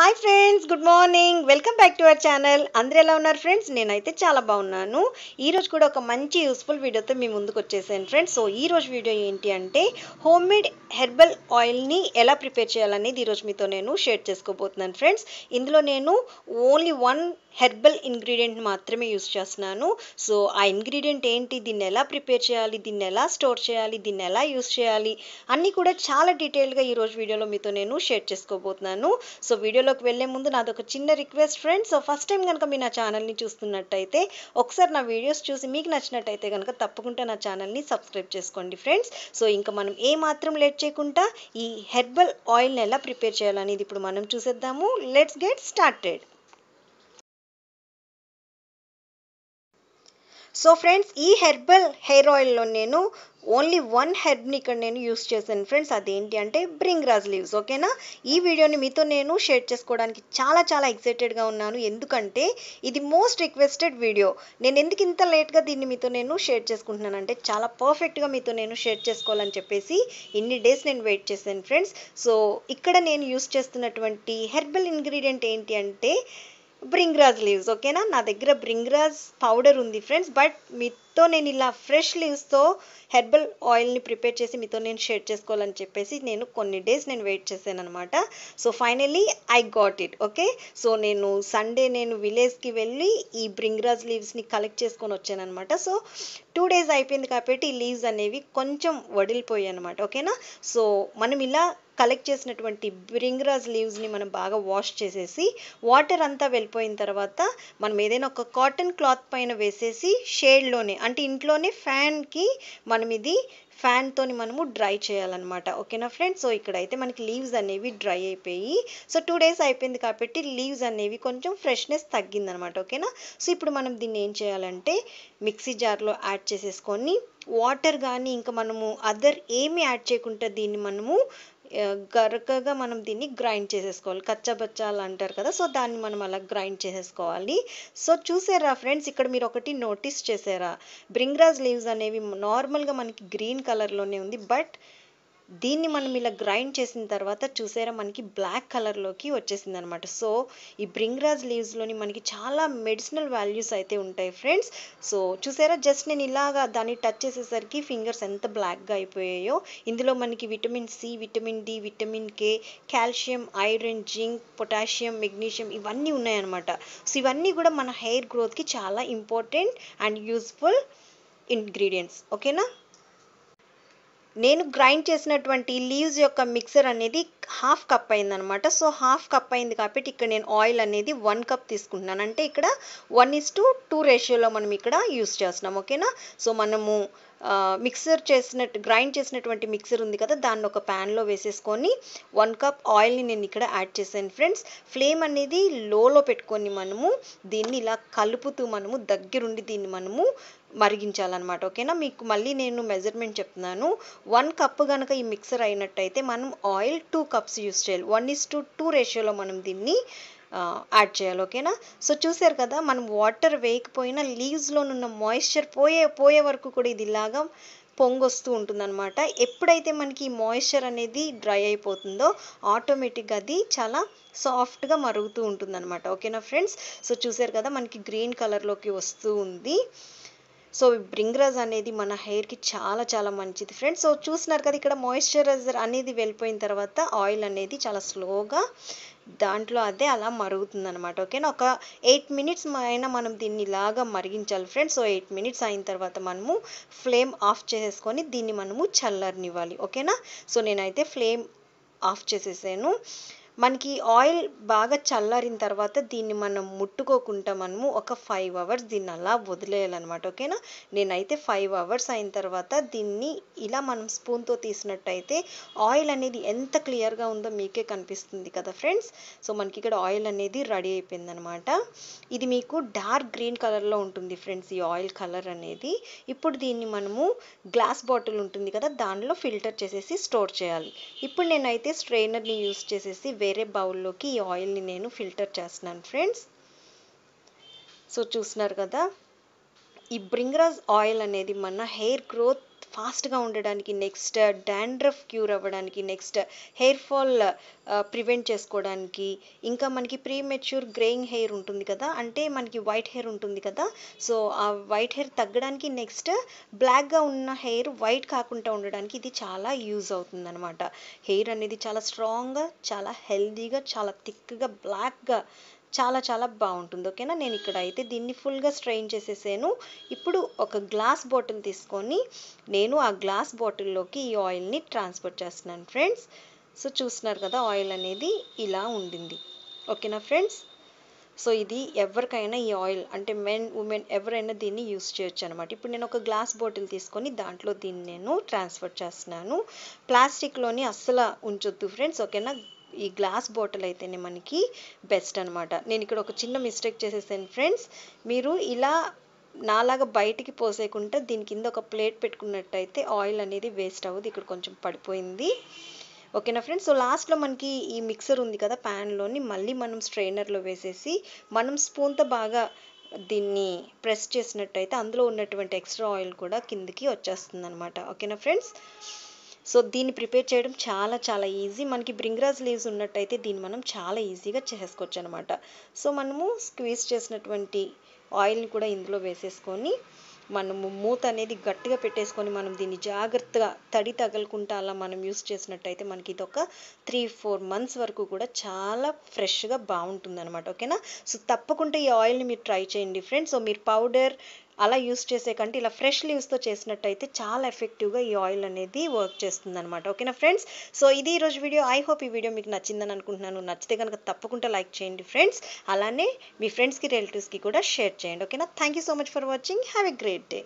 hi friends good morning welcome back to our channel అందరు ఎలా ఉన్నారు ఫ్రెండ్స్ నేనైతే చాలా బాగున్నాను ఈరోజు కూడా ఒక మంచి యూస్ఫుల్ వీడియోతో మీ ముందుకు వచ్చేసాను ఫ్రెండ్స్ సో ఈరోజు వీడియో ఏంటి అంటే హోమ్ మేడ్ హెర్బల్ ఆయిల్ని ఎలా ప్రిపేర్ చేయాలనేది ఈరోజు మీతో నేను షేర్ చేసుకోబోతున్నాను ఫ్రెండ్స్ ఇందులో నేను ఓన్లీ వన్ హెర్బల్ ఇంగ్రీడియంట్ మాత్రమే యూస్ చేస్తున్నాను సో ఆ ఇంగ్రీడియంట్ ఏంటి దీన్ని ఎలా ప్రిపేర్ చేయాలి దీన్ని ఎలా స్టోర్ చేయాలి దీన్ని ఎలా యూస్ చేయాలి అన్నీ కూడా చాలా డీటెయిల్గా ఈరోజు వీడియోలో మీతో నేను షేర్ చేసుకోబోతున్నాను సో వీడియోలోకి వెళ్ళే ముందు నాదొక చిన్న request friends so first time కనుక మీరు నా ఛానల్ని చూస్తున్నట్టయితే ఒకసారి నా వీడియోస్ చూసి మీకు నచ్చినట్టయితే కనుక తప్పకుండా నా ఛానల్ని సబ్స్క్రైబ్ చేసుకోండి ఫ్రెండ్స్ సో ఇంకా మనం ఏ మాత్రం లేట్ చేయకుండా ఈ హెర్బల్ ఆయిల్ని ఎలా ప్రిపేర్ చేయాలనేది ఇప్పుడు మనం చూసేద్దాము let's get started so friends ఈ హెర్బల్ హెయిర్ ఆయిల్లో నేను ఓన్లీ వన్ హెర్బ్ని ఇక్కడ నేను యూస్ చేశాను ఫ్రెండ్స్ అదేంటి అంటే బ్రింగ్రాజ్ లీవ్స్ ఓకేనా ఈ వీడియోని మీతో నేను షేర్ చేసుకోవడానికి చాలా చాలా ఎక్సైటెడ్గా ఉన్నాను ఎందుకంటే ఇది మోస్ట్ రిక్వెస్టెడ్ వీడియో నేను ఎందుకు ఇంత లేట్గా దీన్ని మీతో నేను షేర్ చేసుకుంటున్నాను అంటే చాలా పర్ఫెక్ట్గా మీతో నేను షేర్ చేసుకోవాలని చెప్పేసి ఇన్ని డేస్ నేను వెయిట్ చేశాను ఫ్రెండ్స్ సో ఇక్కడ నేను యూస్ చేస్తున్నటువంటి హెర్బల్ ఇంగ్రీడియంట్ ఏంటి అంటే బ్రింగ్రాజ్ లీవ్స్ ఓకేనా నా దగ్గర బ్రింగ్రాజ్ పౌడర్ ఉంది ఫ్రెండ్స్ బట్ మీ సో నేను ఇలా ఫ్రెష్ లీవ్స్తో హెర్బల్ ఆయిల్ని ప్రిపేర్ చేసి మీతో నేను షేర్ చేసుకోవాలని చెప్పేసి నేను కొన్ని డేస్ నేను వెయిట్ చేశాను అనమాట so finally I got it okay so నేను సండే నేను విలేజ్కి వెళ్ళి ఈ బ్రింగ్రాజ్ లీవ్స్ని కలెక్ట్ చేసుకొని వచ్చాను అనమాట సో టూ డేస్ అయిపోయింది కాబట్టి ఈ లీవ్స్ అనేవి కొంచెం వడిలిపోయాయి అనమాట ఓకేనా సో మనం ఇలా కలెక్ట్ చేసినటువంటి బ్రింగ్రాజ్ లీవ్స్ని మనం బాగా వాష్ చేసేసి వాటర్ అంతా వెళ్ళిపోయిన తర్వాత మనం ఏదైనా ఒక కాటన్ క్లాత్ పైన వేసేసి షేడ్లోనే అంటే ఇంట్లోనే ఫ్యాన్కి మనం ఇది ఫ్యాన్తో మనము డ్రై చేయాలన్నమాట ఓకేనా ఫ్రెండ్స్ సో ఇక్కడైతే మనకి లీవ్స్ అనేవి డ్రై అయిపోయి సో టూ డేస్ అయిపోయింది కాబట్టి లీవ్స్ అనేవి కొంచెం ఫ్రెష్నెస్ తగ్గిందనమాట ఓకేనా సో ఇప్పుడు మనం దీన్ని ఏం చేయాలంటే మిక్సీ జార్లో యాడ్ చేసేసుకొని వాటర్ కానీ ఇంకా మనము అదర్ ఏమి యాడ్ చేయకుండా దీన్ని మనము గరకగా మనం దీన్ని గ్రైండ్ చేసేసుకోవాలి కచ్చబచ్చాలు అంటారు కదా సో దాన్ని మనం అలా గ్రైండ్ చేసేసుకోవాలి సో చూసారా ఫ్రెండ్స్ ఇక్కడ మీరు ఒకటి నోటీస్ చేసారా బ్రింగ్రాజ్ లీవ్స్ అనేవి నార్మల్గా మనకి గ్రీన్ కలర్లోనే ఉంది బట్ దీన్ని మనం ఇలా గ్రైండ్ చేసిన తర్వాత చూసారా మనకి బ్లాక్ కలర్లోకి వచ్చేసింది అనమాట సో ఈ బ్రింగ్రాజ్ లీవ్స్లోని మనకి చాలా మెడిసినల్ వాల్యూస్ అయితే ఉంటాయి ఫ్రెండ్స్ సో చూసారా జస్ట్ నేను ఇలాగా దాన్ని టచ్ చేసేసరికి ఫింగర్స్ ఎంత బ్లాక్గా అయిపోయాయో ఇందులో మనకి vitamin C vitamin D vitamin K calcium iron zinc potassium magnesium ఇవన్నీ ఉన్నాయన్నమాట సో ఇవన్నీ కూడా మన హెయిర్ గ్రోత్కి చాలా ఇంపార్టెంట్ అండ్ యూస్ఫుల్ ఇంగ్రీడియంట్స్ ఓకేనా నేను గ్రైండ్ చేసినటువంటి లీవ్స్ యొక్క మిక్సర్ అనేది హాఫ్ కప్ అయిందనమాట సో హాఫ్ కప్ అయింది కాబట్టి ఇక్కడ నేను ఆయిల్ అనేది వన్ కప్ తీసుకుంటున్నాను అంటే ఇక్కడ వన్ ఇస్ టు టూ రేషియోలో మనం ఇక్కడ యూస్ చేస్తున్నాం ఓకేనా సో మనము మిక్సర్ చేసినట్టు గ్రైండ్ చేసినటువంటి మిక్సర్ ఉంది కదా దాన్ని ఒక ప్యాన్లో వేసేసుకొని వన్ కప్ ఆయిల్ని నేను ఇక్కడ యాడ్ చేశాను ఫ్రెండ్స్ ఫ్లేమ్ అనేది లోలో పెట్టుకొని మనము దీన్ని ఇలా కలుపుతూ మనము దగ్గరుండి దీన్ని మనము మరిగించాలన్నమాట ఓకేనా మీకు మళ్ళీ నేను మెజర్మెంట్ చెప్తున్నాను వన్ కప్ కనుక ఈ మిక్సర్ అయినట్టయితే మనం ఆయిల్ టూ కప్స్ యూస్ చేయాలి వన్ ఇస్ టు టూ రేషియోలో మనం దీన్ని యాడ్ చేయాలి ఓకేనా సో చూసారు కదా మనం వాటర్ వేయకపోయినా లీవ్స్లో ఉన్న మాయిశ్చర్ పోయే పోయే వరకు కూడా ఇది ఇలాగా పొంగొస్తూ ఉంటుందన్నమాట ఎప్పుడైతే మనకి మాయిశ్చర్ అనేది డ్రై అయిపోతుందో ఆటోమేటిక్గా అది చాలా సాఫ్ట్గా మరుగుతూ ఉంటుంది అనమాట ఓకేనా ఫ్రెండ్స్ సో చూసారు కదా మనకి గ్రీన్ కలర్లోకి వస్తూ ఉంది సో బ్రింగ్రాజ్ అనేది మన హెయిర్కి చాలా చాలా మంచిది ఫ్రెండ్స్ సో చూసినారు కదా ఇక్కడ మాయిశ్చరైజర్ అనేది వెళ్ళిపోయిన తర్వాత ఆయిల్ అనేది చాలా స్లోగా దాంట్లో అదే అలా మరుగుతుంది అనమాట ఓకేనా ఒక ఎయిట్ మినిట్స్ అయినా మనం దీన్ని ఇలాగా మరిగించాలి ఫ్రెండ్స్ సో ఎయిట్ మినిట్స్ అయిన తర్వాత మనము ఫ్లేమ్ ఆఫ్ చేసేసుకొని దీన్ని మనము చల్లరనివ్వాలి ఓకేనా సో నేనైతే ఫ్లేమ్ ఆఫ్ చేసేసాను మనకి ఆయిల్ బాగా చల్లారిన తర్వాత దీన్ని మనం ముట్టుకోకుండా మనము ఒక ఫైవ్ అవర్స్ దీన్ని అలా వదిలేయాలన్నమాట ఓకేనా నేనైతే ఫైవ్ అవర్స్ అయిన తర్వాత దీన్ని ఇలా మనం స్పూన్తో తీసినట్టయితే ఆయిల్ అనేది ఎంత క్లియర్గా ఉందో మీకే కనిపిస్తుంది కదా ఫ్రెండ్స్ సో మనకి ఇక్కడ ఆయిల్ అనేది రెడీ అయిపోయిందనమాట ఇది మీకు డార్క్ గ్రీన్ కలర్లో ఉంటుంది ఫ్రెండ్స్ ఈ ఆయిల్ కలర్ అనేది ఇప్పుడు దీన్ని మనము గ్లాస్ బాటిల్ ఉంటుంది కదా దానిలో ఫిల్టర్ చేసేసి స్టోర్ చేయాలి ఇప్పుడు నేనైతే స్ట్రైనర్ని యూస్ చేసేసి వే వేరే బౌల్లోకి ఈ ఆయిల్ని నేను ఫిల్టర్ చేస్తున్నాను ఫ్రెండ్స్ సో చూస్తున్నారు కదా ఈ బ్రింగ్రాజ్ ఆయిల్ అనేది మన హెయిర్ గ్రోత్ ఫాస్ట్గా ఉండడానికి నెక్స్ట్ డాండ్రఫ్ క్యూర్ అవ్వడానికి నెక్స్ట్ హెయిర్ ఫాల్ ప్రివెంట్ చేసుకోవడానికి ఇంకా మనకి ప్రీ మెచ్యూర్ గ్రేయింగ్ హెయిర్ ఉంటుంది కదా అంటే మనకి వైట్ హెయిర్ ఉంటుంది కదా సో ఆ వైట్ హెయిర్ తగ్గడానికి నెక్స్ట్ బ్లాక్గా ఉన్న హెయిర్ వైట్ కాకుండా ఉండడానికి ఇది చాలా యూజ్ అవుతుందన్నమాట హెయిర్ అనేది చాలా స్ట్రాంగ్గా చాలా హెల్దీగా చాలా థిక్గా బ్లాక్గా చాలా చాలా బాగుంటుంది ఓకేనా నేను ఇక్కడ అయితే దీన్ని ఫుల్గా స్ట్రెయిన్ చేసేసాను ఇప్పుడు ఒక గ్లాస్ బాటిల్ తీసుకొని నేను ఆ గ్లాస్ బాటిల్లోకి ఈ ఆయిల్ని ట్రాన్స్ఫర్ చేస్తున్నాను ఫ్రెండ్స్ సో చూస్తున్నారు కదా ఆయిల్ అనేది ఇలా ఉండింది ఓకేనా ఫ్రెండ్స్ సో ఇది ఎవరికైనా ఈ ఆయిల్ అంటే మెన్ ఉమెన్ ఎవరైనా దీన్ని యూస్ చేయొచ్చు అనమాట ఇప్పుడు నేను ఒక గ్లాస్ బాటిల్ తీసుకొని దాంట్లో దీన్ని నేను ట్రాన్స్ఫర్ చేస్తున్నాను ప్లాస్టిక్లోని అస్సలు ఉంచొద్దు ఫ్రెండ్స్ ఓకేనా ఈ గ్లాస్ బాటిల్ అయితేనే మనకి బెస్ట్ అనమాట నేను ఇక్కడ ఒక చిన్న మిస్టేక్ చేసేసాను ఫ్రెండ్స్ మీరు ఇలా నాలాగా బయటికి పోసేయకుండా దీని కింద ఒక ప్లేట్ పెట్టుకున్నట్టయితే ఆయిల్ అనేది వేస్ట్ అవ్వదు ఇక్కడ కొంచెం పడిపోయింది ఓకేనా ఫ్రెండ్స్ సో లాస్ట్లో మనకి ఈ మిక్సర్ ఉంది కదా ప్యాన్లోని మళ్ళీ మనం స్ట్రైనర్లో వేసేసి మనం స్పూన్తో బాగా దీన్ని ప్రెస్ చేసినట్టయితే అందులో ఉన్నటువంటి ఎక్స్ట్రా ఆయిల్ కూడా కిందికి వచ్చేస్తుంది అనమాట ఓకేనా ఫ్రెండ్స్ సో దీన్ని ప్రిపేర్ చేయడం చాలా చాలా ఈజీ మనకి బ్రింగ్రాజ్ లీవ్స్ ఉన్నట్టయితే దీన్ని మనం చాలా ఈజీగా చేసుకోవచ్చు అనమాట సో మనము స్క్వీజ్ చేసినటువంటి ఆయిల్ని కూడా ఇందులో వేసేసుకొని మనము మూత అనేది గట్టిగా పెట్టేసుకొని మనం దీన్ని జాగ్రత్తగా తడి తగలకుండా అలా మనం యూస్ చేసినట్టయితే మనకి ఇది ఒక త్రీ ఫోర్ మంత్స్ వరకు కూడా చాలా ఫ్రెష్గా బాగుంటుంది అనమాట ఓకేనా సో తప్పకుండా ఈ ఆయిల్ని మీరు ట్రై చేయండి ఫ్రెండ్స్ సో మీరు పౌడర్ అలా యూస్ చేసే కంటే ఇలా ఫ్రెష్ లీవ్స్తో చేసినట్టయితే చాలా ఎఫెక్టివ్గా ఈ ఆయిల్ అనేది వర్క్ చేస్తుంది అనమాట ఓకేనా ఫ్రెండ్స్ సో ఇది ఈరోజు వీడియో ఐ హోప్ ఈ వీడియో మీకు నచ్చిందని అనుకుంటున్నాను నచ్చితే కనుక తప్పకుండా లైక్ చేయండి ఫ్రెండ్స్ అలానే మీ ఫ్రెండ్స్కి రిలేటివ్స్కి కూడా షేర్ చేయండి ఓకేనా thank you so much for watching have a great day